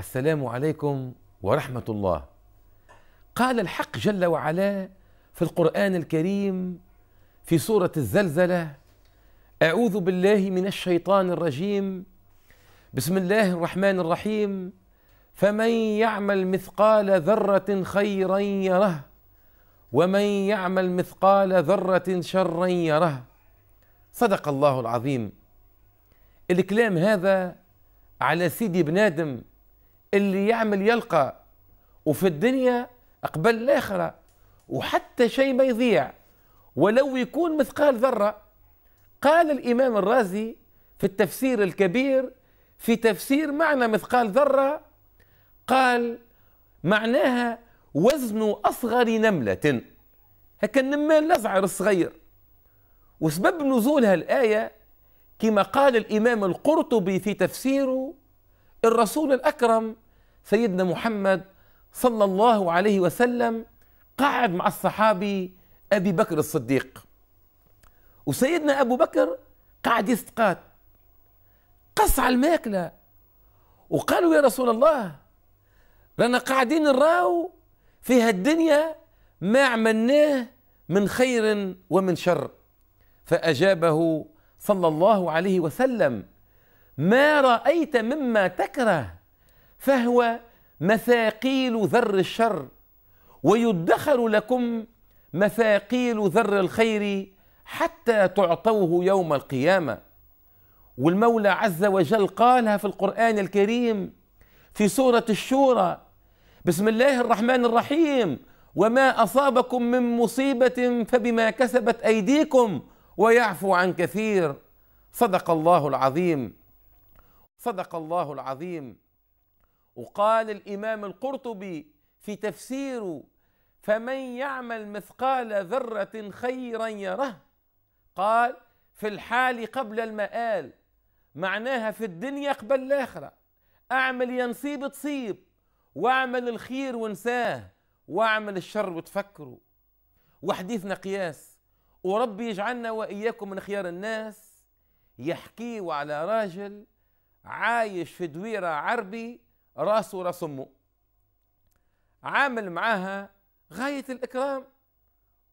السلام عليكم ورحمه الله قال الحق جل وعلا في القران الكريم في سوره الزلزله اعوذ بالله من الشيطان الرجيم بسم الله الرحمن الرحيم فمن يعمل مثقال ذره خيرا يره ومن يعمل مثقال ذره شرا يره صدق الله العظيم الكلام هذا على سيدي بن ادم اللي يعمل يلقى وفي الدنيا قبل الآخرة وحتى شيء ما يضيع ولو يكون مثقال ذرة قال الإمام الرازي في التفسير الكبير في تفسير معنى مثقال ذرة قال معناها وزن أصغر نملة هكا النمال الأزعر الصغير وسبب نزول هالآية كما قال الإمام القرطبي في تفسيره الرسول الأكرم سيدنا محمد صلى الله عليه وسلم قعد مع الصحابي أبي بكر الصديق وسيدنا أبو بكر قعد يستقات قص على الماكلة وقالوا يا رسول الله رانا قاعدين نراو في هالدنيا ما عملناه من خير ومن شر فأجابه صلى الله عليه وسلم ما رأيت مما تكره فهو مثاقيل ذر الشر ويدخر لكم مثاقيل ذر الخير حتى تعطوه يوم القيامة والمولى عز وجل قالها في القرآن الكريم في سورة الشورى بسم الله الرحمن الرحيم وما أصابكم من مصيبة فبما كسبت أيديكم ويعفو عن كثير صدق الله العظيم صدق الله العظيم وقال الامام القرطبي في تفسيره فمن يعمل مثقال ذره خيرا يره قال في الحال قبل المآل معناها في الدنيا قبل الآخرة أعمل ينصيب تصيب وأعمل الخير وانساه وأعمل الشر وتفكره وحديثنا قياس وربي يجعلنا وإياكم من خيار الناس يحكيه على راجل عايش في دويرة عربي راسه راس أمه عامل معاها غاية الإكرام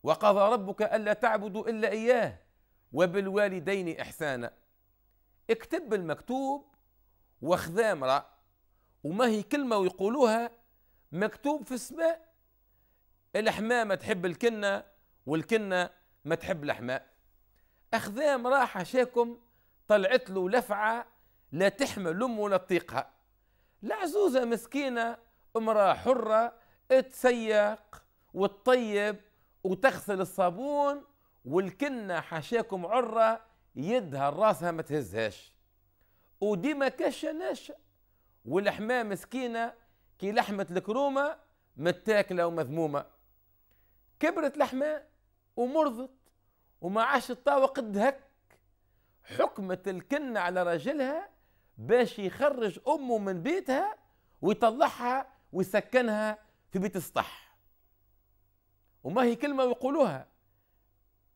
وقضى ربك ألا تعبدوا إلا إياه وبالوالدين إحسانا اكتب المكتوب واخذاه امرأة وما هي كلمة ويقولوها مكتوب في السماء الحمامة تحب الكنة والكنة ما تحب الحماء أخذام امرأة حاشاكم طلعت له لفعة لا تحمل أم ولا تطيقها العزوزة مسكينة امرأة حرة تسيق وتطيب وتغسل الصابون والكنة حاشاكم عرة يدها راسها ما تهزهاش وديما كاشة ناشة والحماة مسكينة كي لحمة الكرومة متاكلة ومذمومة كبرت لحمة ومرضت وما عادش قد هك حكمت الكنة على رجلها باش يخرج امه من بيتها ويطلعها ويسكنها في بيت السطح وما هي كلمه يقولوها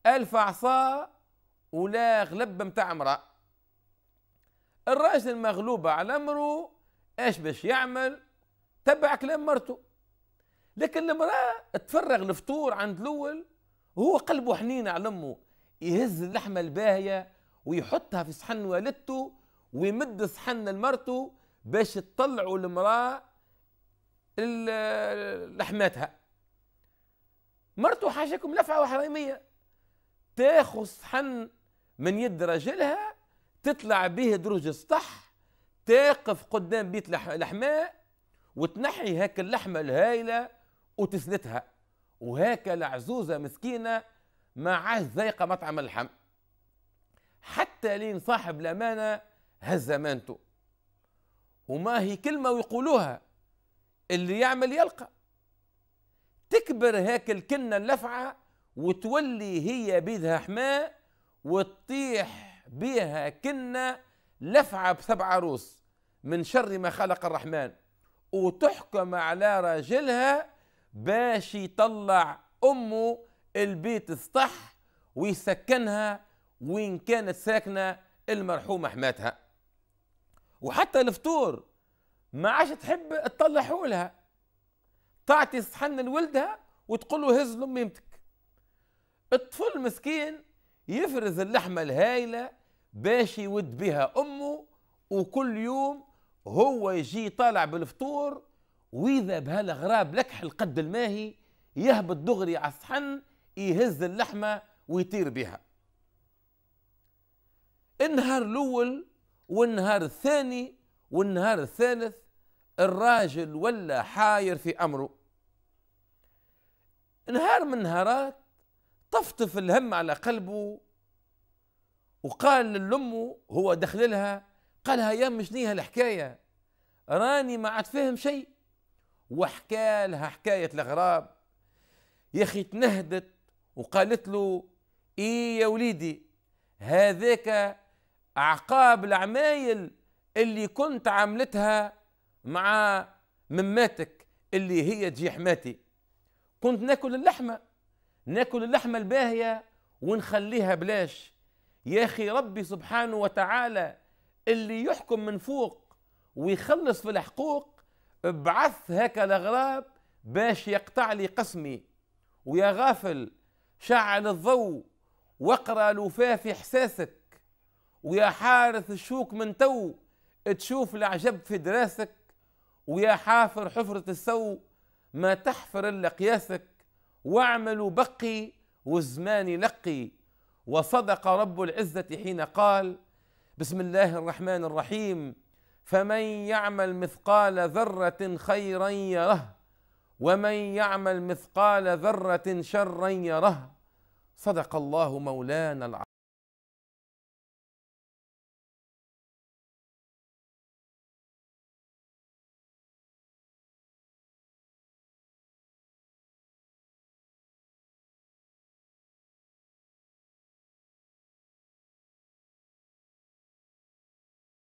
الف عصا ولا غلب متاع امراه الراجل المغلوب على امره ايش باش يعمل تبع كلام مرته لكن المرأة تفرغ الفطور عند الأول وهو قلبه حنين على أمه يهز اللحمة الباهية ويحطها في صحن والدته ويمد صحن لمرته باش تطلعوا المراه لحماتها مرته حاشاكم لفعه وحريميه تاخذ صحن من يد رجلها تطلع به دروج السطح تقف قدام بيت لحماء وتنحي هاك اللحمه الهايله وتسلتها وهاك العزوزه مسكينه ما عادش ذايقه مطعم اللحم حتى لين صاحب الامانه هز امانته وما هي كلمه ويقولوها اللي يعمل يلقى تكبر هاك الكنه اللفعه وتولي هي بيدها حماه وتطيح بها كنه لفعه بسبع روس من شر ما خلق الرحمن وتحكم على راجلها باش يطلع امه البيت الصح ويسكنها وين كانت ساكنه المرحومه حماتها وحتى الفطور ما عادش تحب تطلع حولها تعطي صحن لولدها وتقول له هز لميمتك الطفل المسكين يفرز اللحمة الهايلة باش يود بها أمه وكل يوم هو يجي طالع بالفطور وإذا بها الغراب لكح القد الماهي يهبط دغري على الصحن يهز اللحمة ويطير بها النهار الأول والنهار الثاني والنهار الثالث الراجل ولا حاير في امره نهار من نهارات طفطف الهم على قلبه وقال لامه هو دخل لها قالها يا مشنيها الحكايه راني ما عاد فاهم شيء وحكى لها حكايه الغراب يا اخي تنهدت وقالت له ايه يا وليدي هذاك أعقاب العمايل اللي كنت عاملتها مع مماتك اللي هي تجي حماتي كنت ناكل اللحمة ناكل اللحمة الباهية ونخليها بلاش يا أخي ربي سبحانه وتعالى اللي يحكم من فوق ويخلص في الحقوق بعث هكا الأغراب باش يقطع لي قسمي ويا غافل شعل الضوء واقرا لفاف إحساسك ويا حارث الشوك من تو تشوف العجب في دراسك ويا حافر حفرة السو ما تحفر إلا قياسك واعمل وبقي والزمان يلقي وصدق رب العزة حين قال بسم الله الرحمن الرحيم فمن يعمل مثقال ذرة خيرا يره ومن يعمل مثقال ذرة شرا يره صدق الله مولانا العظيم